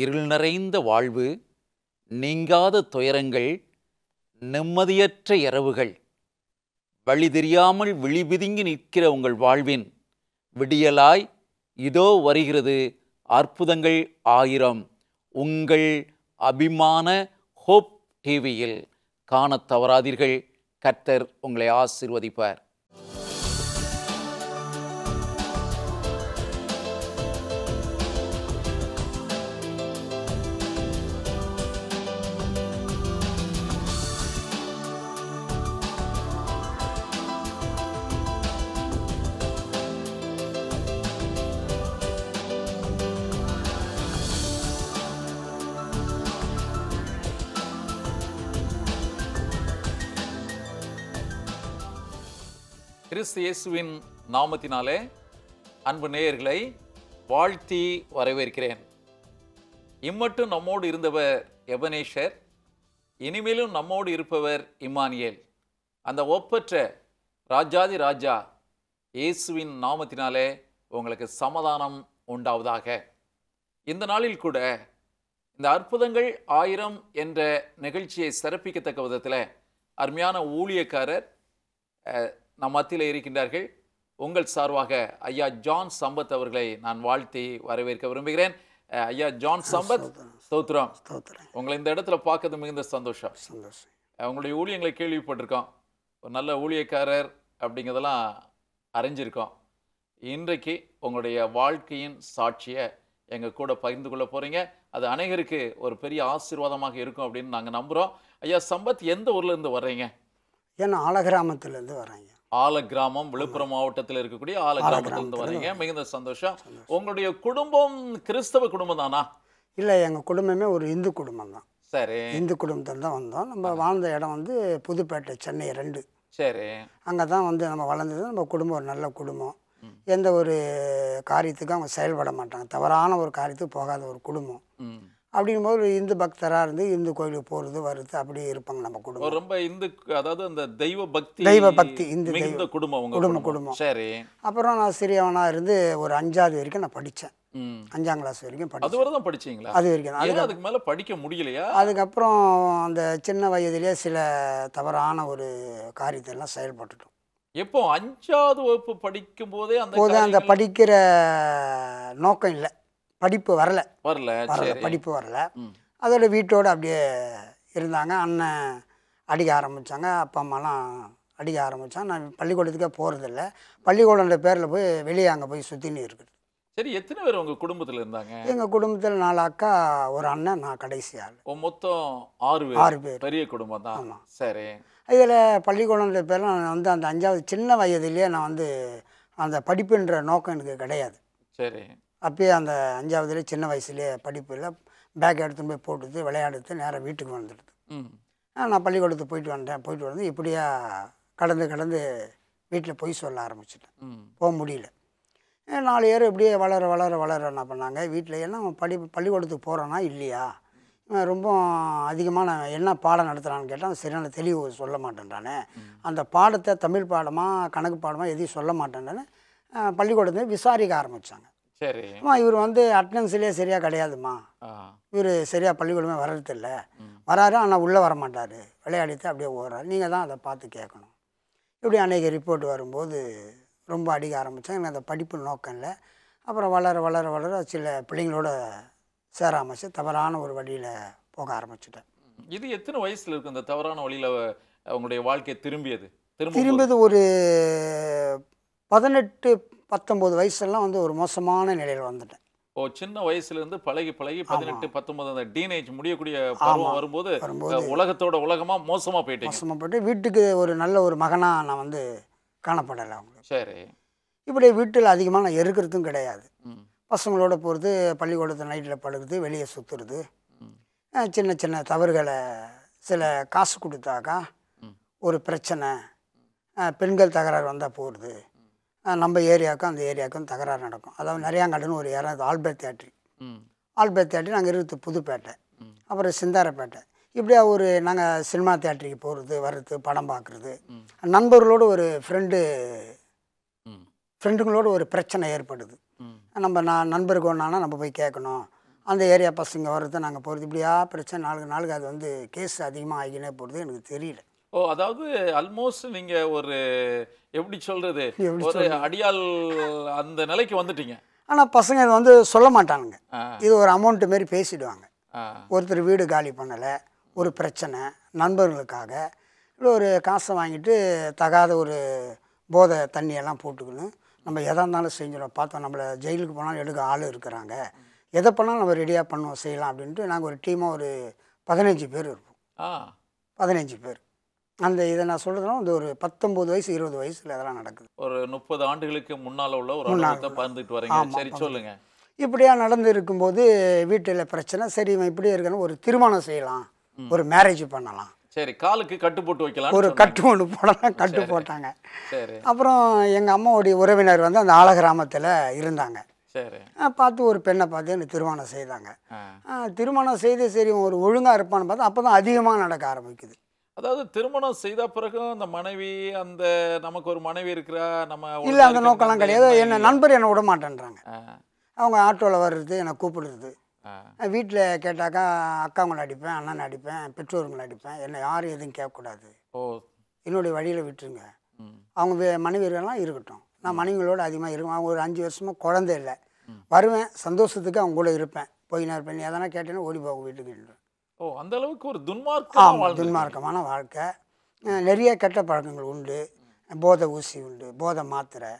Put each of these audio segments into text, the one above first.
இருள் நிறைந்த வாழ்வு நீங்காத துயரங்கள் நிம்மதியற்ற இரவுகள் வழி தெரியாமல் விழிபிதுங்கி நிற்கிற உங்கள் வாழ்வின் விடியலாய் இதோ வருகிறது அற்புதங்கள் ஆயிரம் உங்கள் அபிமான ஹோப் டிவியில் காணத் தவறாதீர்கள் கர்த்தர் உங்களை ஆசிர்வதிப்பார் கிறிஸ்து இயேசுவின் நாமத்தினாலே அன்பு நேயர்களை வாழ்த்தி வரவேற்கிறேன் இம்மட்டும் நம்மோடு இருந்தவர் எபனேஷர் இனிமேலும் நம்மோடு இருப்பவர் இம்மானியல் அந்த ஒப்பற்ற ராஜாதி ராஜா இயேசுவின் நாமத்தினாலே உங்களுக்கு சமாதானம் உண்டாவதாக இந்த நாளில் கூட இந்த அற்புதங்கள் ஆயிரம் என்ற நிகழ்ச்சியை சிறப்பிக்கத்தக்க விதத்தில் அருமையான ஊழியக்காரர் நம் மத்தியில் இருக்கின்றார்கள் உங்கள் சார்பாக ஐயா ஜான் சம்பத் அவர்களை நான் வாழ்த்தி வரவேற்க விரும்புகிறேன் ஐயா ஜான் சம்பத் ஸ்தோத்ரம் உங்களை இந்த இடத்துல பார்க்கறது மிகுந்த சந்தோஷம் உங்களுடைய ஊழியங்களை கேள்விப்பட்டிருக்கோம் ஒரு நல்ல ஊழியக்காரர் அப்படிங்கிறதெல்லாம் அறிஞ்சிருக்கோம் இன்றைக்கு உங்களுடைய வாழ்க்கையின் சாட்சியை எங்கள் கூட பகிர்ந்து கொள்ள போகிறீங்க அது அநேகருக்கு ஒரு பெரிய ஆசீர்வாதமாக இருக்கும் அப்படின்னு நாங்கள் நம்புகிறோம் ஐயா சம்பத் எந்த ஊர்லேருந்து வர்றீங்க ஏன்னா ஆலகிராமத்துலேருந்து வர்றாங்க ஆல கிராமம் விழுப்புரம் மாவட்டத்தில் இருக்கக்கூடிய ஆல கிராமத்திலிருந்து வரீங்க மிகுந்த சந்தோஷம் உங்களுடைய குடும்பம் கிறிஸ்தவ குடும்பம் தானா இல்லை எங்கள் குடும்பமே ஒரு இந்து குடும்பம் தான் சரி இந்து குடும்பத்தில் தான் வந்தோம் நம்ம வாழ்ந்த இடம் வந்து புதுப்பேட்டை சென்னை ரெண்டு சரி அங்கே தான் வந்து நம்ம வளர்ந்தது நம்ம குடும்பம் ஒரு நல்ல குடும்பம் எந்த ஒரு காரியத்துக்கும் அவங்க செயல்பட மாட்டாங்க தவறான ஒரு காரியத்துக்கு போகாத ஒரு குடும்பம் அப்படிங்கும் போது இந்து பக்தராக இருந்து இந்து கோயிலுக்கு போகிறது வருது அப்படி இருப்பாங்க நம்ம குடும்பம் ரொம்ப இந்து அதாவது அந்த தெய்வ பக்தி தெய்வ பக்தி இந்து தெய்வ குடும்பம் குடும்பம் குடும்பம் சரி அப்புறம் நான் சிறியவனாக இருந்து ஒரு அஞ்சாவது வரைக்கும் நான் படித்தேன் அஞ்சாம் கிளாஸ் வரைக்கும் படி அது தான் படிச்சீங்களா அது வரைக்கும் அதுக்கு அதுக்கு மேலே படிக்க முடியலையா அதுக்கப்புறம் அந்த சின்ன வயதிலே சில தவறான ஒரு காரியத்தெல்லாம் செயல்பட்டுட்டோம் எப்போ அஞ்சாவது வகுப்பு படிக்கும் போதே அந்த அந்த படிக்கிற நோக்கம் இல்லை படிப்பு வரல வரல வரல படிப்பு வரல அதோட வீட்டோடு அப்படியே இருந்தாங்க அண்ணன் அடிக்க ஆரம்பித்தாங்க அப்பா அம்மாலாம் அடிக்க ஆரம்பித்தாங்க நான் பள்ளிக்கூடத்துக்கே போகிறதில்ல பள்ளிக்கூடன்ற பேரில் போய் வெளியே அங்கே போய் சுற்றின்னு இருக்குது சரி எத்தனை பேர் உங்கள் குடும்பத்தில் இருந்தாங்க எங்கள் குடும்பத்தில் நாலு அக்கா ஒரு அண்ணன் நான் கடைசி ஆள் மொத்தம் ஆறு பேர் ஆறு பேர் பெரிய குடும்பம் தான் ஆமாம் சரி இதில் பள்ளிக்கூடன்ற பேரில் நான் வந்து அந்த அஞ்சாவது சின்ன வயதுலேயே நான் வந்து அந்த படிப்புன்ற நோக்கம் எனக்கு கிடையாது சரி அப்பயே அந்த அஞ்சாவதுலேயே சின்ன வயசுலேயே படிப்பில் பேக் எடுத்துன்னு போய் போட்டுது விளையாடுத்து நேராக வீட்டுக்கு வந்துடுது நான் பள்ளிக்கூடத்துக்கு போயிட்டு வந்தேன் போயிட்டு வந்து இப்படியா கடந்து கடந்து வீட்டில் போய் சொல்ல ஆரம்பிச்சிட்டேன் போக முடியல நாலு ஏர் இப்படியே வளர வளர வளர என்ன பண்ணாங்க வீட்டில் ஏன்னா படி பள்ளிக்கூடத்துக்கு போகிறானா இல்லையா ரொம்ப அதிகமாக நான் என்ன பாடம் நடத்துகிறான்னு கேட்டால் சரியான தெளிவு சொல்ல மாட்டேன்றானே அந்த பாடத்தை தமிழ் பாடமாக கணக்கு பாடமாக எதையும் சொல்ல மாட்டேன்றானே பள்ளிக்கூடத்துலேயும் விசாரிக்க ஆரம்பித்தாங்க சரி அம்மா இவர் வந்து அட்டண்டன்ஸ்லேயே சரியாக கிடையாதுமா இவர் சரியாக பள்ளிக்கூடமே வர்றதில்ல வராரு ஆனால் உள்ளே வரமாட்டார் விளையாடிட்டு அப்படியே ஓடுறாரு நீங்கள் தான் அதை பார்த்து கேட்கணும் இப்படி அன்றைக்கி ரிப்போர்ட் வரும்போது ரொம்ப அடிக்க ஆரம்பித்தேன் எனக்கு அந்த படிப்பு நோக்கம் இல்லை அப்புறம் வளர வளர வளர சில பிள்ளைங்களோட சேர ஆரம்பிச்சு தவறான ஒரு வழியில் போக ஆரம்பிச்சிட்டேன் இது எத்தனை வயசில் இருக்குது இந்த தவறான வழியில் அவங்களுடைய வாழ்க்கையை திரும்பியது திரும்பியது ஒரு பதினெட்டு பத்தொம்போது வயசுலாம் வந்து ஒரு மோசமான நிலையில் வந்துட்டேன் ஓ சின்ன வயசுலேருந்து பழகி பழகி பதினெட்டு பத்தொன்பது அந்த டீனேஜ் முடியக்கூடிய பருவம் வரும்போது உலகத்தோட உலகமாக மோசமாக போயிட்டு மோசமாக போயிட்டு வீட்டுக்கு ஒரு நல்ல ஒரு மகனாக நான் வந்து காணப்படலை அவங்களுக்கு சரி இப்படி வீட்டில் அதிகமாக நான் இருக்கிறதும் கிடையாது பசங்களோட போகிறது பள்ளிக்கூடத்தில் நைட்டில் பழகுது வெளியே சுற்றுறது சின்ன சின்ன தவறுகளை சில காசு கொடுத்தாக்கா ஒரு பிரச்சனை பெண்கள் தகராறு வந்தால் போகிறது நம்ம ஏரியாவுக்கும் அந்த ஏரியாவுக்கும் தகராறு நடக்கும் அதாவது நிறையாங்கடன் ஒரு இடம் ஆல்பேத் தேட்ரி ஆல்பேத் தேட்ரி நாங்கள் இருக்குது புதுப்பேட்டை அப்புறம் சிந்தாரப்பேட்டை இப்படியா ஒரு நாங்கள் சினிமா தேட்டருக்கு போகிறது வர்றது படம் பார்க்குறது நண்பர்களோடு ஒரு ஃப்ரெண்டு ஃப்ரெண்டுங்களோட ஒரு பிரச்சனை ஏற்படுது நம்ம நான் நண்பருக்கு ஒன்றானா நம்ம போய் கேட்கணும் அந்த ஏரியா பசங்க வர்றது நாங்கள் போகிறது இப்படியா பிரச்சனை நாளுக்கு நாளுக்கு அது வந்து கேஸ் அதிகமாக ஆகினே போகிறது எனக்கு தெரியல ஓ அதாவது ஆல்மோஸ்ட் நீங்க ஒரு எப்படி சொல்றது ஒரு அடியால் அந்த நிலைக்கு வந்துட்டீங்க ஆனா பசங்க இதை வந்து சொல்ல மாட்டானுங்க இது ஒரு அமௌண்ட் மாரி பேசிடுவாங்க ஒருத்தர் வீடு காலி பண்ணலை ஒரு பிரச்சனை நண்பர்களுக்காக இல்லை ஒரு காசை வாங்கிட்டு தகாத ஒரு போதை தண்ணியெல்லாம் போட்டுக்கணும் நம்ம எதாக இருந்தாலும் செஞ்சிடும் பார்த்தோம் நம்மளை ஜெயிலுக்கு போனாலும் எடுக்க ஆள் இருக்கிறாங்க எதை பண்ணாலும் நம்ம ரெடியாக பண்ணுவோம் செய்யலாம் அப்படின்ட்டு நாங்கள் ஒரு டீமாக ஒரு பதினஞ்சு பேர் இருப்போம் பதினஞ்சு பேர் அந்த இதை நான் சொல்கிறதுனா வந்து ஒரு பத்தொம்பது வயசு இருபது வயசில் இதெல்லாம் நடக்குது ஒரு முப்பது ஆண்டுகளுக்கு முன்னால் உள்ள ஒரு பறந்துட்டு வரீங்க சரி சொல்லுங்கள் இப்படியாக நடந்து இருக்கும்போது வீட்டில் பிரச்சனை சரி இவன் இப்படியே இருக்கணும் ஒரு திருமணம் செய்யலாம் ஒரு மேரேஜ் பண்ணலாம் சரி காலுக்கு கட்டு போட்டு வைக்கலாம் ஒரு கட்டு ஒன்று போடலாம் கட்டு போட்டாங்க அப்புறம் எங்கள் அம்மாவுடைய உறவினர் வந்து அந்த கிராமத்தில் இருந்தாங்க பார்த்து ஒரு பெண்ணை பார்த்து எனக்கு திருமணம் செய்தாங்க திருமணம் செய்து சரி ஒரு ஒழுங்காக இருப்பான்னு பார்த்தா அப்போ தான் அதிகமாக நடக்க ஆரம்பிக்குது அதாவது திருமணம் செய்த பிறகு அந்த மனைவி அந்த நமக்கு ஒரு மனைவி இருக்கிறா நம்ம இல்ல அந்த நோக்கம்லாம் கிடையாது என்ன நண்பர் என்னை விட மாட்டேன்றாங்க அவங்க ஆட்டோவில் வர்றது என்னை கூப்பிடுறது வீட்டில் கேட்டாக்கா அக்காவங்களை அடிப்பேன் அண்ணன் அடிப்பேன் பெற்றோர்களை அடிப்பேன் என்னை யாரும் எதுவும் கேட்கக்கூடாது ஓ என்னுடைய வழியில் விட்டுருங்க அவங்க மனைவியெல்லாம் இருக்கட்டும் நான் மனைவிகளோடு அதிகமாக இருக்கும் அவங்க ஒரு அஞ்சு வருஷமாக குழந்தை இல்லை வருவேன் சந்தோஷத்துக்கு அவங்க கூட இருப்பேன் போய் நான் இருப்பேன் எதனா கேட்டேன்னா ஓடி போக வீட்டுக்கு ஓ அந்த அளவுக்கு ஒரு துன்மார்க்கம் துன்மார்க்கமான வாழ்க்கை நிறைய கெட்ட பழக்கங்கள் உண்டு போதை ஊசி உண்டு போதை மாத்திரை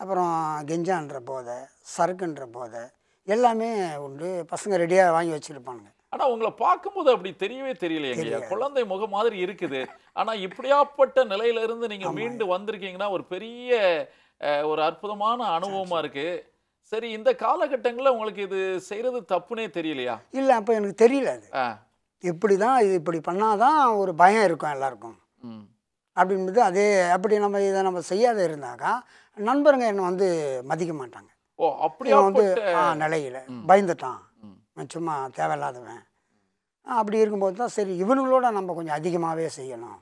அப்புறம் கெஞ்சான்ற போதை சரக்குன்ற போதை எல்லாமே உண்டு பசங்க ரெடியாக வாங்கி வச்சுருப்பானுங்க ஆனால் உங்களை பார்க்கும்போது அப்படி தெரியவே தெரியல எங்கேயா குழந்தை முகம் மாதிரி இருக்குது ஆனால் இப்படியாப்பட்ட நிலையிலிருந்து நீங்கள் மீண்டு வந்திருக்கீங்கன்னா ஒரு பெரிய ஒரு அற்புதமான அனுபவமாக இருக்குது சரி இந்த காலகட்டங்களில் உங்களுக்கு இது செய்கிறது தப்புனே தெரியலையா இல்லை அப்போ எனக்கு தெரியல அது இப்படி தான் இது இப்படி பண்ணால் தான் ஒரு பயம் இருக்கும் எல்லாருக்கும் அப்படின்றது அதே அப்படி நம்ம இதை நம்ம செய்யாத இருந்தாக்கா நண்பருங்க என்னை வந்து மதிக்க மாட்டாங்க ஓ அப்படி வந்து ஆ நிலையில் பயந்துட்டான் சும்மா தேவையில்லாதவன் அப்படி இருக்கும்போது தான் சரி இவனுங்களோட நம்ம கொஞ்சம் அதிகமாகவே செய்யணும்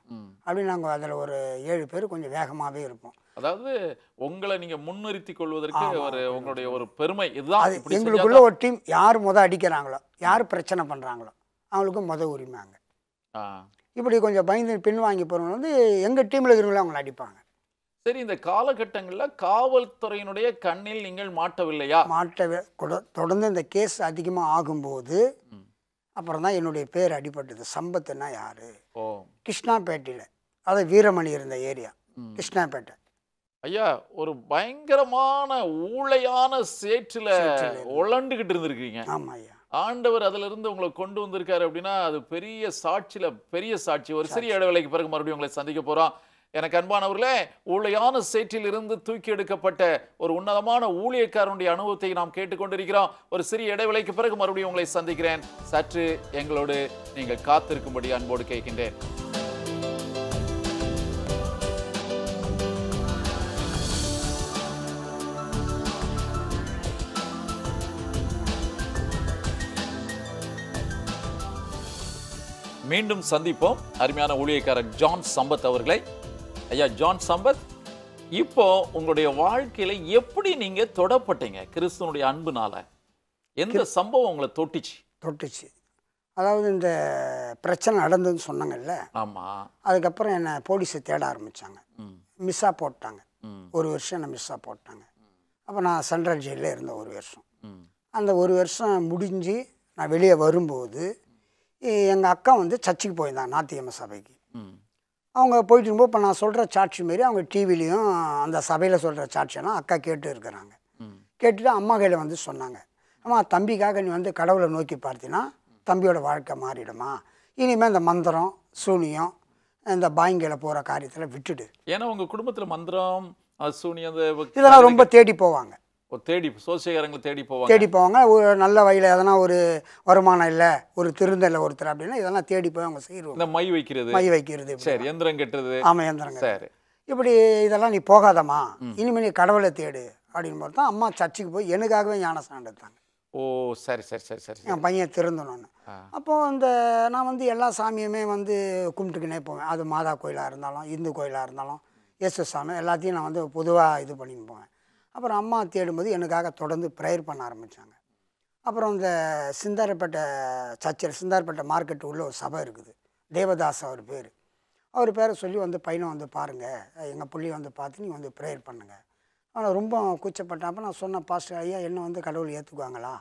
அப்படின்னு நாங்கள் அதில் ஒரு ஏழு பேர் கொஞ்சம் வேகமாகவே இருப்போம் அதாவது உங்களை நீங்க முன்னிறுத்தி கொள்வதற்கு ஒரு உங்களுடைய ஒரு பெருமை இதுதான் எங்களுக்குள்ள ஒரு டீம் யார் முத அடிக்கிறாங்களோ யார் பிரச்சனை பண்றாங்களோ அவங்களுக்கும் மொதல் உரிமைங்க இப்படி கொஞ்சம் பயந்து பின் வாங்கி போகிறவங்க வந்து எங்கள் டீமில் இருக்கிறவங்களும் அவங்கள அடிப்பாங்க சரி இந்த காலகட்டங்களில் காவல்துறையினுடைய கண்ணில் நீங்கள் மாட்டவில்லையா மாட்டவே தொடர்ந்து இந்த கேஸ் அதிகமாக ஆகும்போது அப்புறம் தான் என்னுடைய பேர் அடிபட்டது சம்பத்துனா யார் கிருஷ்ணாபேட்டையில் அதாவது வீரமணி இருந்த ஏரியா கிருஷ்ணாபேட்டை ஐயா ஒரு பயங்கரமான ஊழையான சேற்றில் உழண்டுகிட்டு இருந்திருக்கீங்க ஆமாம் ஐயா ஆண்டவர் அதிலிருந்து உங்களை கொண்டு வந்திருக்காரு அப்படின்னா அது பெரிய சாட்சியில் பெரிய சாட்சி ஒரு சிறிய இடைவேளைக்கு பிறகு மறுபடியும் உங்களை சந்திக்க போகிறோம் எனக்கு அன்பானவர்களே ஊழையான சேற்றிலிருந்து தூக்கி எடுக்கப்பட்ட ஒரு உன்னதமான ஊழியக்காரனுடைய அனுபவத்தை நாம் கேட்டுக்கொண்டிருக்கிறோம் ஒரு சிறிய இடைவேளைக்கு பிறகு மறுபடியும் உங்களை சந்திக்கிறேன் சற்று எங்களோடு நீங்கள் காத்திருக்கும்படி அன்போடு கேட்கின்றேன் மீண்டும் சந்திப்போம் அருமையான ஊழியக்காரர் ஜான் சம்பத் அவர்களை ஐயா ஜான் சம்பத் இப்போ உங்களுடைய வாழ்க்கையில எப்படி நீங்க தொடப்பட்டீங்க கிறிஸ்துவனுடைய அன்புனால எந்த சம்பவம் உங்களை தொட்டுச்சு தொட்டுச்சு அதாவது இந்த பிரச்சனை நடந்ததுன்னு சொன்னாங்கல்ல ஆமாம் அதுக்கப்புறம் என்னை போலீஸை தேட ஆரம்பித்தாங்க மிஸ்ஸாக போட்டாங்க ஒரு வருஷம் என்னை மிஸ்ஸாக போட்டாங்க அப்போ நான் சென்ட்ரல் ஜெயிலில் இருந்தேன் ஒரு வருஷம் அந்த ஒரு வருஷம் முடிஞ்சு நான் வெளியே வரும்போது எங்கள் அக்கா வந்து சர்ச்சுக்கு போயிருந்தாங்க நாத்தியம்ம சபைக்கு அவங்க போயிட்டு இருக்கும்போது இப்போ நான் சொல்கிற சாட்சி மாரி அவங்க டிவிலையும் அந்த சபையில் சொல்கிற சாட்சியெல்லாம் அக்கா கேட்டு இருக்கிறாங்க கேட்டுட்டு அம்மா கையில் வந்து சொன்னாங்க அம்மா தம்பிக்காக நீ வந்து கடவுளை நோக்கி பார்த்தீங்கன்னா தம்பியோட வாழ்க்கை மாறிடுமா இனிமேல் இந்த மந்திரம் சூனியம் இந்த பாய்ங்கில போகிற காரியத்தில் விட்டுடு ஏன்னா உங்கள் குடும்பத்தில் மந்திரம் சூனியம் இதெல்லாம் ரொம்ப தேடி போவாங்க தேடி சோசியக்காரங்களை தேடி போவாங்க தேடி போவாங்க ஒரு நல்ல வகையில் எதனா ஒரு வருமானம் இல்லை ஒரு திருந்த இல்லை ஒருத்தர் அப்படின்னா இதெல்லாம் தேடி போய் அவங்க செய்வாங்க இந்த மை வைக்கிறது மை வைக்கிறது சரி எந்திரம் கட்டுறது ஆமாம் எந்திரம் சரி இப்படி இதெல்லாம் நீ போகாதம்மா இனிமேல் நீ கடவுளை தேடு அப்படின்னு தான் அம்மா சர்ச்சுக்கு போய் எனக்காகவே ஞான எடுத்தாங்க ஓ சரி சரி சரி சரி என் பையன் திருந்தணும்னு அப்போது அந்த நான் வந்து எல்லா சாமியுமே வந்து கும்பிட்டுக்கினே போவேன் அது மாதா கோயிலாக இருந்தாலும் இந்து கோயிலாக இருந்தாலும் இயேசு சாமி எல்லாத்தையும் நான் வந்து பொதுவாக இது பண்ணின்னு போவேன் அப்புறம் அம்மா தேடும்போது எனக்காக தொடர்ந்து ப்ரேயர் பண்ண ஆரம்பித்தாங்க அப்புறம் இந்த சிந்தாரப்பேட்டை சர்ச்சில் சிந்தாரப்பேட்டை மார்க்கெட்டு உள்ள ஒரு சபை இருக்குது தேவதாஸ் அவர் பேர் அவர் பேரை சொல்லி வந்து பையனை வந்து பாருங்கள் எங்கள் பிள்ளைய வந்து பார்த்து நீ வந்து ப்ரேயர் பண்ணுங்கள் ஆனால் ரொம்ப கூச்சப்பட்டப்போ நான் சொன்ன பாஸ்டர் ஐயா என்னை வந்து கடவுள் ஏற்றுக்குவாங்களா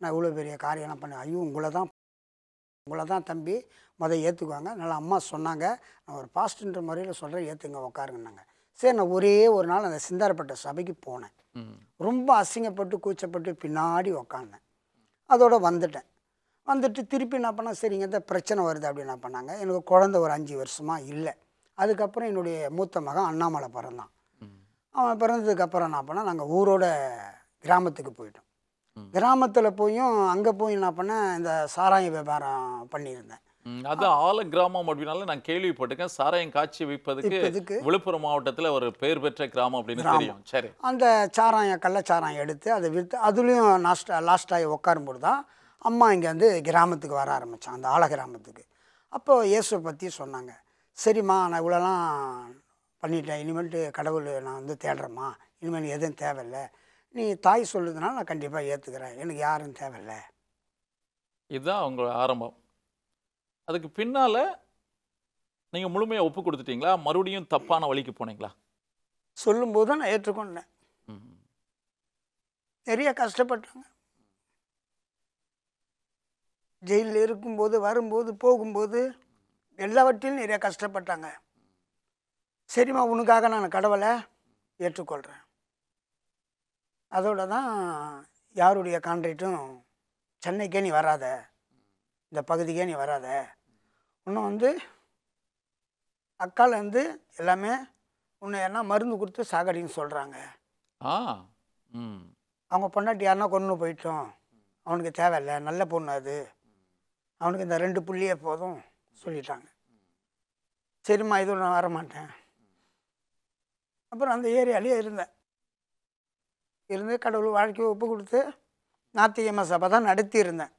நான் இவ்வளோ பெரிய காரியம் பண்ணேன் ஐயோ உங்களை தான் உங்களை தான் தம்பி முதல் ஏற்றுக்குவாங்க நல்லா அம்மா சொன்னாங்க நான் ஒரு பாஸ்டர்ன்ற முறையில் சொல்கிறேன் ஏற்றுங்க உக்காருங்கன்னாங்க சரி நான் ஒரே ஒரு நாள் அந்த சிந்தாரப்பட்ட சபைக்கு போனேன் ரொம்ப அசிங்கப்பட்டு கூச்சப்பட்டு பின்னாடி உக்காந்தேன் அதோடு வந்துட்டேன் வந்துட்டு திருப்பி என்ன பண்ணால் சரிங்க இந்த பிரச்சனை வருது அப்படின்னு என்ன பண்ணாங்க எனக்கு குழந்த ஒரு அஞ்சு வருஷமாக இல்லை அதுக்கப்புறம் என்னுடைய மூத்த மகன் அண்ணாமலை பிறந்தான் அவன் பிறந்ததுக்கப்புறம் என்ன பண்ணால் நாங்கள் ஊரோட கிராமத்துக்கு போயிட்டோம் கிராமத்தில் போயும் அங்கே போய் என்ன பண்ணேன் இந்த சாராய வியாபாரம் பண்ணியிருந்தேன் அது ஆல கிராமம் அப்படின்னால நான் கேள்விப்பட்டிருக்கேன் சாராயம் காய்ச்சி வைப்பதுக்கு விழுப்புரம் மாவட்டத்தில் ஒரு பெயர் பெற்ற கிராமம் அப்படின்னு தெரியும் சரி அந்த சாராயம் கள்ளச்சாராயம் எடுத்து அதை விற்று அதுலேயும் லாஸ்ட் லாஸ்ட் உட்காரும்போது தான் அம்மா இங்கே வந்து கிராமத்துக்கு வர ஆரம்பித்தான் அந்த ஆல கிராமத்துக்கு அப்போது இயேசுவை பற்றி சொன்னாங்க சரிம்மா நான் இவ்வளோலாம் பண்ணிட்டேன் இனிமேல்ட்டு கடவுள் நான் வந்து தேடுறேம்மா இனிமேல் எதுவும் தேவையில்லை நீ தாய் சொல்லுதுனால நான் கண்டிப்பாக ஏற்றுக்கிறேன் எனக்கு யாரும் தேவையில்லை இதுதான் அவங்க ஆரம்பம் அதுக்கு பின்னால் நீங்கள் முழுமையாக ஒப்பு கொடுத்துட்டீங்களா மறுபடியும் தப்பான வழிக்கு போனீங்களா சொல்லும்போது நான் ஏற்றுக்கொண்டேன் நிறைய கஷ்டப்பட்டாங்க ஜெயிலில் இருக்கும்போது வரும்போது போகும்போது எல்லாவற்றிலும் நிறைய கஷ்டப்பட்டாங்க சரிம்மா உனக்காக நான் கடவுளை ஏற்றுக்கொள்கிறேன் அதோட தான் யாருடைய கான்ட்ரேட்டும் சென்னைக்கே நீ வராத இந்த பகுதிக்கே நீ வராத இன்னும் வந்து அக்காலேருந்து எல்லாமே உன்னை என்ன மருந்து கொடுத்து சாகடின்னு சொல்கிறாங்க அவங்க பொண்டாட்டி யாருன்னா கொண்டு போயிட்டோம் அவனுக்கு தேவையில்ல நல்ல பொண்ணு அது அவனுக்கு இந்த ரெண்டு புள்ளியே போதும் சொல்லிட்டாங்க சரிம்மா இது நான் வரமாட்டேன் அப்புறம் அந்த ஏரியாலேயே இருந்தேன் இருந்து கடவுள் வாழ்க்கையை ஒப்பு கொடுத்து நாத்திகை சபை தான் நடத்தியிருந்தேன்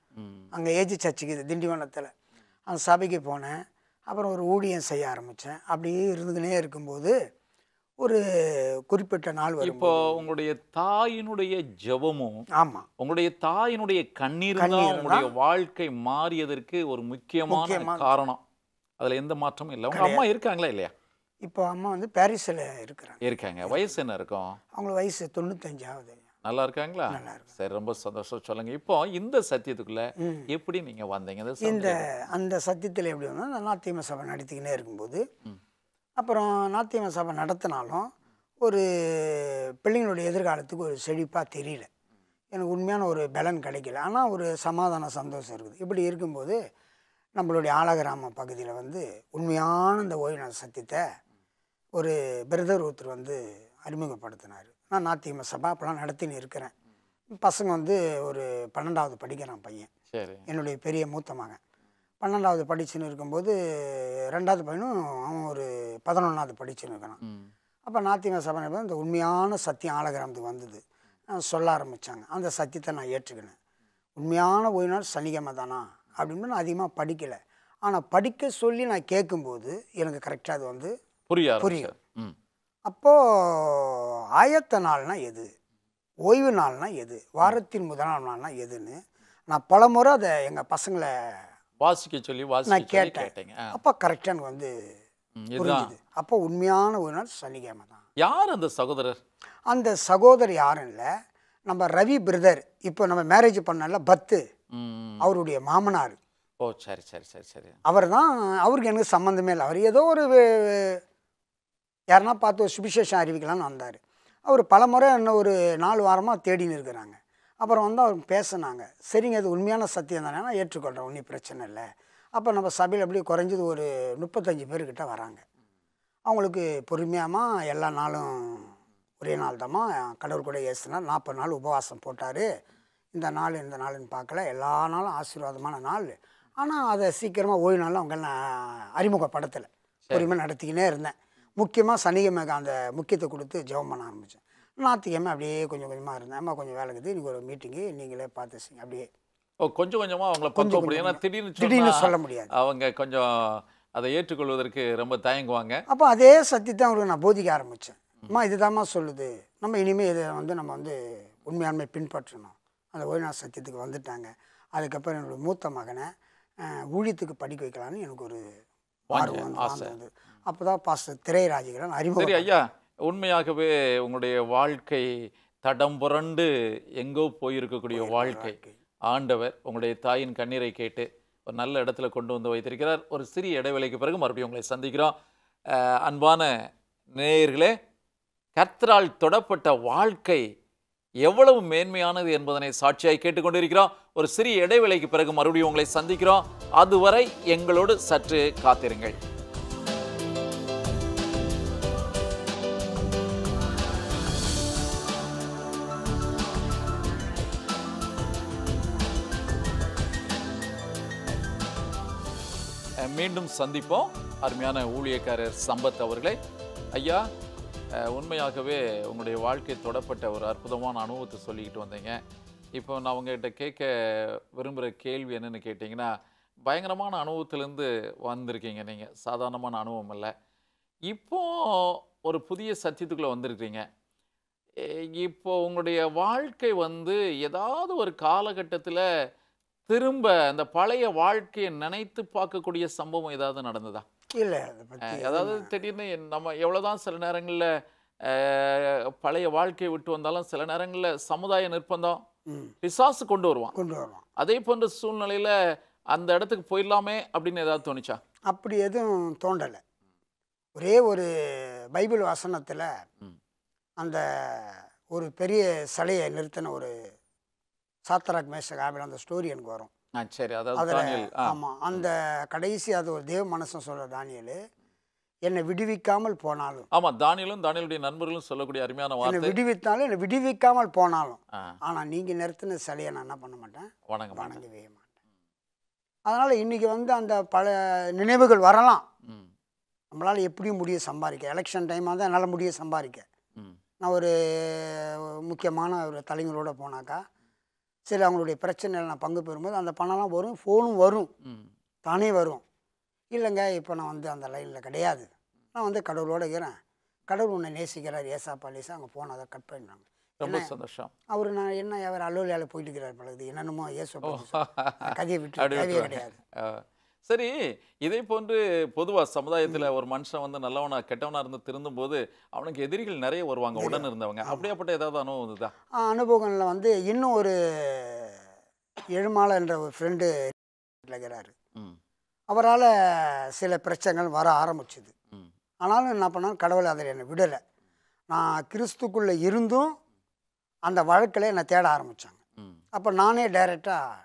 அங்கே ஏஜி சர்ச்சுக்கு இது திண்டிவனத்தில் அந்த சபைக்கு போனேன் அப்புறம் ஒரு ஊழியம் செய்ய ஆரம்பித்தேன் அப்படியே இருந்துக்கினே இருக்கும்போது ஒரு குறிப்பிட்ட நாள் வரும் இப்போ உங்களுடைய தாயினுடைய ஜபமும் ஆமாம் உங்களுடைய தாயினுடைய கண்ணீர் உங்களுடைய வாழ்க்கை மாறியதற்கு ஒரு முக்கியமான காரணம் அதில் எந்த மாற்றமும் இல்லை உங்கள் அம்மா இருக்காங்களா இல்லையா இப்போ அம்மா வந்து பாரிஸில் இருக்கிறாங்க இருக்காங்க வயசு என்ன இருக்கும் அவங்களுக்கு வயசு தொண்ணூத்தஞ்சாவது நல்லா இருக்காங்களா சரி ரொம்ப சந்தோஷம் சொல்லுங்க இப்போ இந்த சத்தியத்துக்குள்ள எப்படி நீங்க வந்தீங்க இந்த அந்த சத்தியத்தில் எப்படி வந்தால் நாத்தியம சபை நடத்திக்கினே இருக்கும்போது அப்புறம் நாத்தியம சபை நடத்தினாலும் ஒரு பிள்ளைங்களுடைய எதிர்காலத்துக்கு ஒரு செழிப்பாக தெரியல எனக்கு உண்மையான ஒரு பலன் கிடைக்கல ஆனால் ஒரு சமாதான சந்தோஷம் இருக்குது இப்படி இருக்கும்போது நம்மளுடைய ஆலகிராம பகுதியில் வந்து உண்மையான இந்த ஓய்வு சத்தியத்தை ஒரு பிரதர் ஒருத்தர் வந்து அறிமுகப்படுத்தினார் நான் நாத்திகம சபா அப்போலாம் நடத்தின்னு இருக்கிறேன் பசங்க வந்து ஒரு பன்னெண்டாவது படிக்கிறான் பையன் என்னுடைய பெரிய மூத்த மகன் பன்னெண்டாவது படிச்சுன்னு இருக்கும்போது ரெண்டாவது பையனும் அவன் ஒரு பதினொன்றாவது படிச்சுன்னு இருக்கிறான் அப்போ நாத்திக சபை இந்த உண்மையான சத்தியம் ஆலகிராமத்துக்கு வந்தது சொல்ல ஆரம்பித்தாங்க அந்த சத்தியத்தை நான் ஏற்றுக்கினேன் உண்மையான ஓய்வு நாள் சனிக்கிழமை தானா அப்படின்னு நான் அதிகமாக படிக்கலை ஆனால் படிக்க சொல்லி நான் கேட்கும்போது எனக்கு கரெக்டாக அது வந்து புரியும் புரியும் அப்போது ஆயத்த நாள்னால் எது ஓய்வு நாள்னால் எது வாரத்தின் முதல் நாள்னால் எதுன்னு நான் பல முறை அதை எங்கள் பசங்களை வாசிக்க சொல்லி நான் கேட்டேன் அப்போ கரெக்டாக வந்து புரிஞ்சுது அப்போ உண்மையான ஒரு நாள் சனிக்கிழமை தான் யார் அந்த சகோதரர் அந்த சகோதரர் யாரும் இல்லை நம்ம ரவி பிரதர் இப்போ நம்ம மேரேஜ் பண்ணல பத்து அவருடைய மாமனார் ஓ சரி சரி சரி சரி அவர் தான் அவருக்கு எனக்கு சம்மந்தமே இல்லை அவர் ஏதோ ஒரு யாருன்னா பார்த்து ஒரு சுபிசேஷம் அறிவிக்கலாம்னு வந்தார் அவர் பல முறை என்ன ஒரு நாலு வாரமாக தேடின்னு இருக்கிறாங்க அப்புறம் வந்து அவங்க பேசினாங்க சரிங்க அது உண்மையான சத்தியம் தானே நான் ஏற்றுக்கொள்கிறேன் ஒன்றும் பிரச்சனை இல்லை அப்போ நம்ம சபையில் அப்படியே குறைஞ்சது ஒரு முப்பத்தஞ்சு பேர்கிட்ட வராங்க அவங்களுக்கு பொறுமையாமல் எல்லா நாளும் ஒரே நாள் தான் கடவுள் கூட ஏசுனா நாற்பது நாள் உபவாசம் போட்டார் இந்த நாள் இந்த நாள்னு பார்க்கல எல்லா நாளும் ஆசீர்வாதமான நாள் ஆனால் அதை சீக்கிரமாக ஓய்வு நாளில் அவங்கெல்லாம் அறிமுகப்படுத்தலை பொறுமையாக நடத்திக்கினே இருந்தேன் முக்கியமாக சனிக்கிழமைக்கு அந்த முக்கியத்தை கொடுத்து ஜெபம் பண்ண ஆரம்பித்தேன் ஞாத்திக்கிழமை அப்படியே கொஞ்சம் கொஞ்சமாக இருந்தேன் அம்மா கொஞ்சம் வேலை இருக்குது இன்றைக்கி ஒரு மீட்டிங்கு நீங்களே பார்த்துச்சிங்க அப்படியே ஓ கொஞ்சம் கொஞ்சமாக அவங்கள கொஞ்சம் முடியாது திடீர்னு திடீர்னு சொல்ல முடியாது அவங்க கொஞ்சம் அதை ஏற்றுக்கொள்வதற்கு ரொம்ப தயங்குவாங்க அப்போ அதே சத்தியத்தை அவங்களுக்கு நான் போதிக்க ஆரம்பித்தேன் அம்மா இதுதாம்மா சொல்லுது நம்ம இனிமேல் இதை வந்து நம்ம வந்து உண்மையாண்மை பின்பற்றணும் அந்த ஓய்நாள் சத்தியத்துக்கு வந்துட்டாங்க அதுக்கப்புறம் என்னோடய மூத்த மகனை ஊழியத்துக்கு படிக்க வைக்கலான்னு எனக்கு ஒரு ஆர்வம் ஆசை அப்போ தான் பாஸ்டர் திரையராஜகிரன் அறிமுகம் சரி ஐயா உண்மையாகவே உங்களுடைய வாழ்க்கை தடம் புரண்டு எங்கோ போயிருக்கக்கூடிய வாழ்க்கை ஆண்டவர் உங்களுடைய தாயின் கண்ணீரை கேட்டு ஒரு நல்ல இடத்துல கொண்டு வந்து வைத்திருக்கிறார் ஒரு சிறிய இடைவெளிக்கு பிறகு மறுபடியும் உங்களை சந்திக்கிறோம் அன்பான நேயர்களே கர்த்தரால் தொடப்பட்ட வாழ்க்கை எவ்வளவு மேன்மையானது என்பதனை சாட்சியாக கேட்டுக்கொண்டிருக்கிறோம் ஒரு சிறிய இடைவெளிக்கு பிறகு மறுபடியும் உங்களை சந்திக்கிறோம் அதுவரை எங்களோடு சற்று காத்திருங்கள் மீண்டும் சந்திப்போம் அருமையான ஊழியக்காரர் சம்பத் அவர்களை ஐயா உண்மையாகவே உங்களுடைய வாழ்க்கை தொடப்பட்ட ஒரு அற்புதமான அனுபவத்தை சொல்லிக்கிட்டு வந்தீங்க இப்போ நான் உங்ககிட்ட கேட்க விரும்புகிற கேள்வி என்னென்னு கேட்டிங்கன்னா பயங்கரமான அனுபவத்திலேருந்து வந்திருக்கீங்க நீங்கள் சாதாரணமான அனுபவம் இல்லை இப்போ ஒரு புதிய சத்தியத்துக்குள்ளே வந்திருக்கிறீங்க இப்போ உங்களுடைய வாழ்க்கை வந்து ஏதாவது ஒரு காலகட்டத்தில் திரும்ப அந்த பழைய வாழ்க்கையை நினைத்து பார்க்கக்கூடிய சம்பவம் ஏதாவது நடந்ததா இல்லை அதாவது திடீர்னு நம்ம எவ்வளோதான் சில நேரங்களில் பழைய வாழ்க்கையை விட்டு வந்தாலும் சில நேரங்களில் சமுதாய நிர்பந்தம் பிசாசு கொண்டு வருவான் கொண்டு வருவான் அதே போன்ற சூழ்நிலையில் அந்த இடத்துக்கு போயிடலாமே அப்படின்னு ஏதாவது தோணுச்சா அப்படி எதுவும் தோண்டலை ஒரே ஒரு பைபிள் வசனத்தில் அந்த ஒரு பெரிய சிலையை நிறுத்தின ஒரு சாத்தராட் மேஷகாபில் அந்த ஸ்டோரி எனக்கு வரும் சரி அதில் ஆமாம் அந்த கடைசி அது ஒரு தேவ மனசன் சொல்கிற தானியல் என்னை விடுவிக்காமல் போனாலும் ஆமாம் தானியலும் தானியலுடைய நண்பர்களும் சொல்லக்கூடிய அருமையான வார்த்தை விடுவித்தாலும் என்னை விடுவிக்காமல் போனாலும் ஆனால் நீங்கள் நிறுத்தின சிலையை நான் என்ன பண்ண மாட்டேன் வணங்க வணங்கவே மாட்டேன் அதனால் இன்றைக்கி வந்து அந்த பல நினைவுகள் வரலாம் நம்மளால் எப்படியும் முடிய சம்பாதிக்க எலெக்ஷன் டைமாக தான் என்னால் முடிய சம்பாதிக்க நான் ஒரு முக்கியமான ஒரு தலைவரோடு போனாக்கா சரி அவங்களுடைய பிரச்சனையில் நான் பங்கு பெறும்போது அந்த பணம்லாம் வரும் ஃபோனும் வரும் தானே வரும் இல்லைங்க இப்போ நான் வந்து அந்த லைனில் கிடையாது நான் வந்து கடவுளோடு இருக்கிறேன் கடவுள் உன்னை நேசிக்கிறார் ஏசா பாலிசா அங்கே ஃபோன் அதை கட் பண்ணுறாங்க ரொம்ப சந்தோஷம் அவர் நான் என்ன அவர் அலுவலியால் போயிட்டு இருக்கிறார் பழகுது என்னென்னமோ ஏசப்பா கதையை விட்டு கதையே கிடையாது சரி இதே போன்று பொதுவாக சமுதாயத்தில் ஒரு மனுஷன் வந்து நல்லவனாக கெட்டவனாக இருந்து திருந்தும் போது அவனுக்கு எதிரிகள் நிறைய வருவாங்க உடன் இருந்தவங்க அப்படியாப்பட்ட ஏதாவது அனுபவம் இருந்ததா அனுபவங்களில் வந்து இன்னும் ஒரு எழுமாள என்ற ஒரு ஃப்ரெண்டு இருக்கிறாரு அவரால் சில பிரச்சனைகள் வர ஆரம்பிச்சுது ஆனாலும் என்ன பண்ணாலும் கடவுள் அதில் என்னை விடலை நான் கிறிஸ்துக்குள்ளே இருந்தும் அந்த வழக்கில் என்னை தேட ஆரம்பித்தாங்க அப்போ நானே டைரெக்டாக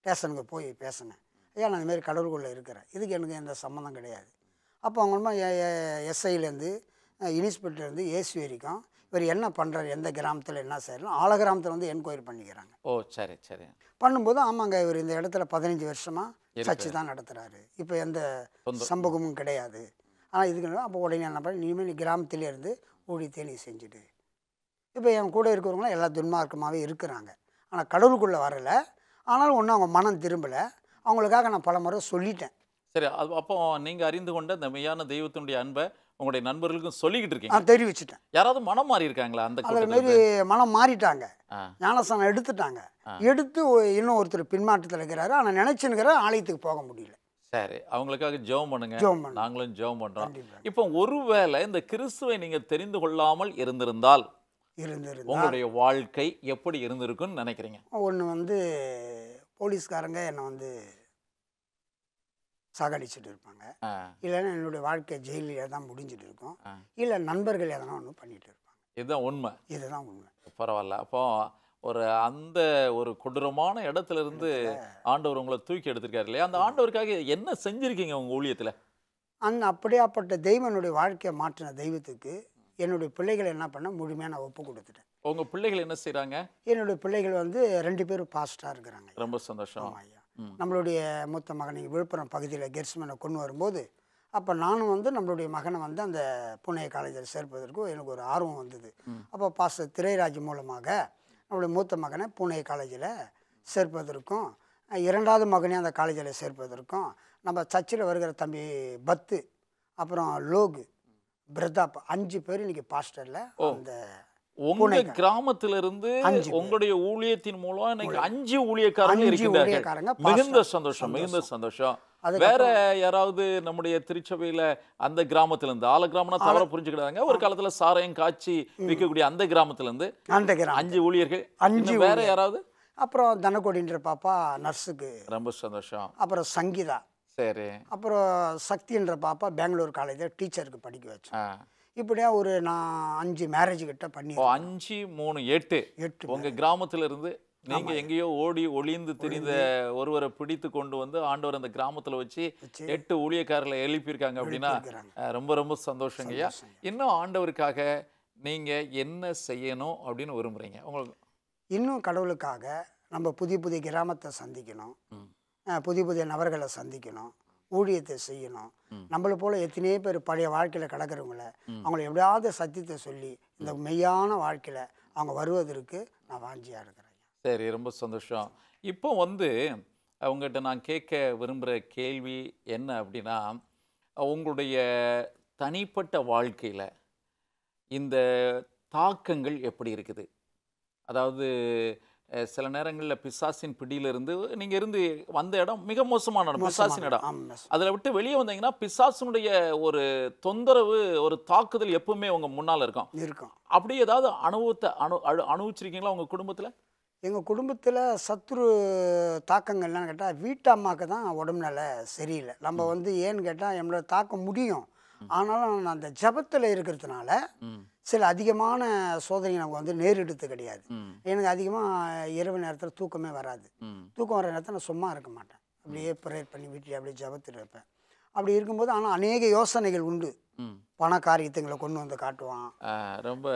ஸ்டேஷனுக்கு போய் பேசினேன் ஐயா நான் இதுமாரி கடவுளுக்குள்ளே இருக்கிறேன் இதுக்கு எனக்கு எந்த சம்மந்தம் கிடையாது அப்போ அவங்களுமா எஸ்ஐலேருந்து இனிஸ்பெக்டர்லேருந்து ஏசி வரைக்கும் இவர் என்ன பண்ணுறாரு எந்த கிராமத்தில் என்ன செய்யலாம் ஆல கிராமத்தில் வந்து என்கொயரி பண்ணிக்கிறாங்க ஓ சரி சரி பண்ணும்போது ஆமாங்க இவர் இந்த இடத்துல பதினஞ்சு வருஷமாக சர்ச்சு தான் நடத்துகிறாரு இப்போ எந்த சம்பவமும் கிடையாது ஆனால் இதுக்கு அப்போ உடனே என்ன பண்ணி இனிமேல் கிராமத்திலேருந்து ஊழியத்தை நீ செஞ்சுடு இப்போ என் கூட இருக்கிறவங்களாம் எல்லா துன்மார்க்கமாகவே இருக்கிறாங்க ஆனால் கடவுளுக்குள்ளே வரலை ஆனாலும் ஒன்றும் அவங்க மனம் திரும்பலை அவங்களுக்காக நான் பல முறை சொல்லிட்டேன் சரி அது அப்போ நீங்கள் அறிந்து கொண்ட இந்த மெய்யான தெய்வத்தினுடைய அன்பை உங்களுடைய நண்பர்களுக்கும் சொல்லிக்கிட்டு இருக்கீங்க தெரிவிச்சுட்டேன் யாராவது மனம் மாறி இருக்காங்களா அந்த அதில் மனம் மாறிட்டாங்க ஞானசனம் எடுத்துட்டாங்க எடுத்து இன்னும் ஒருத்தர் பின்மாற்றத்தில் இருக்கிறாரு ஆனால் நினைச்சுங்கிற ஆலயத்துக்கு போக முடியல சரி அவங்களுக்காக ஜெபம் பண்ணுங்க நாங்களும் ஜெபம் பண்ணுறோம் இப்போ ஒருவேளை இந்த கிறிஸ்துவை நீங்கள் தெரிந்து கொள்ளாமல் இருந்திருந்தால் இருந்திருந்தால் உங்களுடைய வாழ்க்கை எப்படி இருந்திருக்குன்னு நினைக்கிறீங்க ஒன்று வந்து போலீஸ்காரங்க என்னை வந்து சாகடிச்சுட்டு இருப்பாங்க இல்லைன்னா என்னுடைய வாழ்க்கை ஜெயிலில் தான் முடிஞ்சிட்டு இருக்கும் இல்லை நண்பர்கள் எதனா ஒன்று பண்ணிட்டு இருப்பாங்க இதுதான் உண்மை இதுதான் உண்மை பரவாயில்ல அப்போ ஒரு அந்த ஒரு கொடூரமான இடத்துல இருந்து ஆண்டவர் உங்களை தூக்கி எடுத்திருக்காரு இல்லையா அந்த ஆண்டவருக்காக என்ன செஞ்சுருக்கீங்க உங்கள் ஊழியத்தில் அந்த அப்படியாப்பட்ட தெய்வனுடைய வாழ்க்கையை மாற்றின தெய்வத்துக்கு என்னுடைய பிள்ளைகளை என்ன பண்ண முழுமையாக நான் ஒப்பு கொடுத்துட்டேன் உங்க பிள்ளைகள் என்ன செய்கிறாங்க என்னுடைய பிள்ளைகள் வந்து ரெண்டு பேரும் பாஸ்டா இருக்கிறாங்க ரொம்ப சந்தோஷம் ஐயா நம்மளுடைய மூத்த மகனை விழுப்புரம் பகுதியில் கெர்ஸ்மனை கொண்டு வரும்போது அப்போ நானும் வந்து நம்மளுடைய மகனை வந்து அந்த புனே காலேஜில் சேர்ப்பதற்கும் எனக்கு ஒரு ஆர்வம் வந்தது அப்போ பாஸ்டர் திரைராஜ் மூலமாக நம்மளுடைய மூத்த மகனை புனே காலேஜில் சேர்ப்பதற்கும் இரண்டாவது மகனையும் அந்த காலேஜில் சேர்ப்பதற்கும் நம்ம சர்ச்சில் வருகிற தம்பி பத்து அப்புறம் லோகு பிரதாப் அஞ்சு பேர் இன்றைக்கி பாஸ்டரில் அந்த உங்க இருந்து உங்களுடைய ஊழியத்தின் மூலம் இன்னைக்கு அஞ்சு ஊழியக்காரங்க இருக்கிறாங்க மிகுந்த சந்தோஷம் மிகுந்த சந்தோஷம் வேற யாராவது நம்முடைய திருச்சபையில அந்த கிராமத்துல இருந்து ஆல கிராமம்னா தவற புரிஞ்சுக்கிட்டாங்க ஒரு காலத்துல சாரையும் காய்ச்சி விற்கக்கூடிய அந்த கிராமத்துல இருந்து அந்த அஞ்சு ஊழியர்கள் அஞ்சு வேற யாராவது அப்புறம் தனக்கோடின்ற பாப்பா நர்ஸுக்கு ரொம்ப சந்தோஷம் அப்புறம் சங்கீதா சரி அப்புறம் சக்தின்ற பாப்பா பெங்களூர் காலேஜில் டீச்சருக்கு படிக்க வச்சேன் இப்படியா ஒரு நான் அஞ்சு மேரேஜ் கிட்ட பண்ணி அஞ்சு மூணு எட்டு எட்டு உங்கள் கிராமத்தில் இருந்து நீங்கள் எங்கேயோ ஓடி ஒளிந்து திரிந்த ஒருவரை பிடித்து கொண்டு வந்து ஆண்டவர் அந்த கிராமத்தில் வச்சு எட்டு ஊழியக்காரில் எழுப்பியிருக்காங்க அப்படின்னா ரொம்ப ரொம்ப ஐயா இன்னும் ஆண்டவருக்காக நீங்கள் என்ன செய்யணும் அப்படின்னு விரும்புறீங்க உங்களுக்கு இன்னும் கடவுளுக்காக நம்ம புதிய புதிய கிராமத்தை சந்திக்கணும் புதிய புதிய நபர்களை சந்திக்கணும் ஊழியத்தை செய்யணும் நம்மளை போல் எத்தனையோ பேர் பழைய வாழ்க்கையில் கிடக்கிறவங்கள அவங்கள எப்படியாவது சத்தியத்தை சொல்லி இந்த மெய்யான வாழ்க்கையில் அவங்க வருவதற்கு நான் வாஞ்சியாக இருக்கிறேன் சரி ரொம்ப சந்தோஷம் இப்போ வந்து அவங்ககிட்ட நான் கேட்க விரும்புகிற கேள்வி என்ன அப்படின்னா உங்களுடைய தனிப்பட்ட வாழ்க்கையில் இந்த தாக்கங்கள் எப்படி இருக்குது அதாவது சில நேரங்களில் பிசாசின் பிடியிலிருந்து நீங்கள் இருந்து வந்த இடம் மிக மோசமான இடம் பிசாசின் இடம் அதில் விட்டு வெளியே வந்தீங்கன்னா பிசாசினுடைய ஒரு தொந்தரவு ஒரு தாக்குதல் எப்பவுமே உங்கள் முன்னால் இருக்கும் இருக்கும் அப்படி ஏதாவது அனுபவத்தை அனு அனு அனுபவிச்சிருக்கீங்களா உங்கள் குடும்பத்தில் எங்கள் குடும்பத்தில் சத்ரு தாக்கங்கள்லாம் கேட்டால் வீட்டு அம்மாவுக்கு தான் உடம்புனால சரியில்லை நம்ம வந்து ஏன்னு கேட்டால் நம்மளோட தாக்க முடியும் ஆனாலும் நான் அந்த ஜபத்தில் இருக்கிறதுனால சில அதிகமான சோதனை நமக்கு வந்து நேரிடுத்து கிடையாது எனக்கு அதிகமாக இரவு நேரத்தில் தூக்கமே வராது தூக்கம் வர நேரத்தில் நான் சும்மா இருக்க மாட்டேன் அப்படியே ப்ரேயர் பண்ணி வீட்டில் அப்படியே ஜபத்தில் இருப்பேன் அப்படி இருக்கும்போது ஆனால் அநேக யோசனைகள் உண்டு பண காரியத்துங்களை கொண்டு வந்து காட்டுவான் ரொம்ப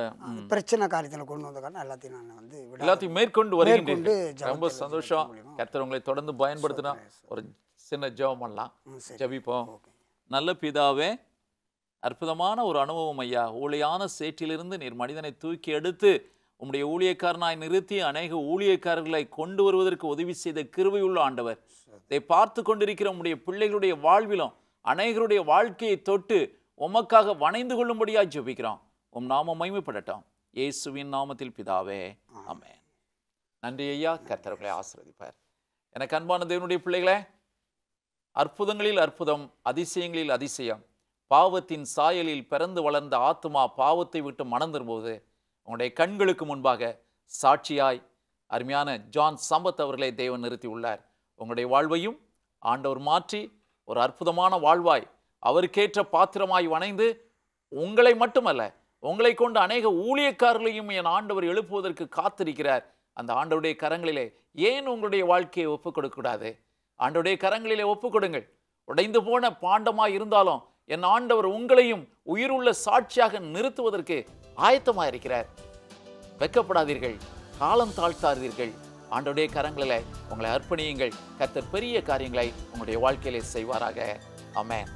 பிரச்சனை காரியத்தில் கொண்டு வந்து காட்டும் எல்லாத்தையும் நான் வந்து எல்லாத்தையும் மேற்கொண்டு வருகின்றேன் ரொம்ப சந்தோஷம் கர்த்தர் உங்களை தொடர்ந்து பயன்படுத்தினா ஒரு சின்ன ஜெபம் பண்ணலாம் ஜபிப்போம் நல்ல பிதாவே அற்புதமான ஒரு அனுபவம் ஐயா ஊழியான சேற்றிலிருந்து நீர் மனிதனை தூக்கி எடுத்து உம்முடைய ஊழியக்காரனாய் நிறுத்தி அநேக ஊழியக்காரர்களை கொண்டு வருவதற்கு உதவி செய்த கிருவையுள்ள ஆண்டவர் இதை பார்த்து கொண்டிருக்கிற உம்முடைய பிள்ளைகளுடைய வாழ்விலும் அநேகருடைய வாழ்க்கையை தொட்டு உமக்காக வணைந்து கொள்ளும்படியாக ஜெபிக்கிறோம் உம் நாமம் மைமைப்படட்டும் இயேசுவின் நாமத்தில் பிதாவே ஆமே நன்றி ஐயா கர்த்தர்களை ஆசிரதிப்பார் எனக்கு அன்பான தேவனுடைய பிள்ளைகளே அற்புதங்களில் அற்புதம் அதிசயங்களில் அதிசயம் பாவத்தின் சாயலில் பிறந்து வளர்ந்த ஆத்மா பாவத்தை விட்டு மணந்திரும்போது உங்களுடைய கண்களுக்கு முன்பாக சாட்சியாய் அருமையான ஜான் சம்பத் அவர்களை நிறுத்தி நிறுத்தியுள்ளார் உங்களுடைய வாழ்வையும் ஆண்டவர் மாற்றி ஒரு அற்புதமான வாழ்வாய் அவருக்கேற்ற பாத்திரமாய் வணைந்து உங்களை மட்டுமல்ல உங்களை கொண்டு அநேக ஊழியக்காரர்களையும் என் ஆண்டவர் எழுப்புவதற்கு காத்திருக்கிறார் அந்த ஆண்டவுடைய கரங்களிலே ஏன் உங்களுடைய வாழ்க்கையை ஒப்புக் கொடுக்கக்கூடாது ஆண்டவுடைய கரங்களிலே ஒப்புக் கொடுங்கள் உடைந்து போன பாண்டமாக இருந்தாலும் என் ஆண்டவர் உங்களையும் உயிருள்ள சாட்சியாக நிறுத்துவதற்கு ஆயத்தமாக இருக்கிறார் வெக்கப்படாதீர்கள் காலம் தாழ்த்தாதீர்கள் ஆண்டோடைய கரங்களில் உங்களை அர்ப்பணியுங்கள் கத்தர் பெரிய காரியங்களை உங்களுடைய வாழ்க்கையிலே செய்வாராக அமேன்